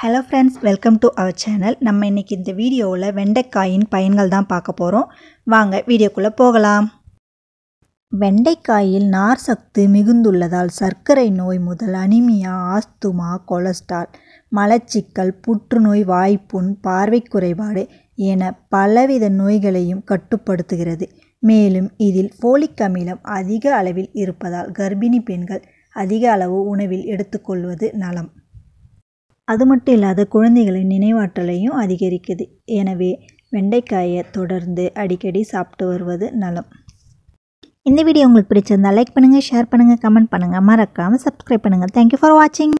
hello friends welcome to our channel நம்ம இன்றைக்கி இந்த வீடியோவில் வெண்டைக்காயின் பயன்கள் தான் பார்க்க போகிறோம் வாங்க வீடியோக்குள்ளே போகலாம் வெண்டைக்காயில் நார் சத்து மிகுந்துள்ளதால் சர்க்கரை நோய் முதல் அனிமியா ஆஸ்துமா கொலஸ்ட்ரால் மலச்சிக்கல் புற்றுநோய் வாய்ப்புண் பார்வை குறைபாடு என பலவித நோய்களையும் கட்டுப்படுத்துகிறது மேலும் இதில் ஃபோலிக் அமிலம் அதிக அளவில் இருப்பதால் கர்ப்பிணி பெண்கள் அதிக அளவு உணவில் எடுத்துக்கொள்வது நலம் அது மட்டும் இல்லாத குழந்தைகளின் நினைவாற்றலையும் அதிகரிக்குது எனவே வெண்டைக்காயை தொடர்ந்து அடிக்கடி சாப்பிட்டு வருவது நலம் இந்த வீடியோ உங்களுக்கு பிடிச்சிருந்தால் லைக் பண்ணுங்கள் ஷேர் பண்ணுங்கள் கமெண்ட் பண்ணுங்கள் மறக்காமல் சப்ஸ்கிரைப் பண்ணுங்கள் தேங்க்யூ ஃபார் வாட்சிங்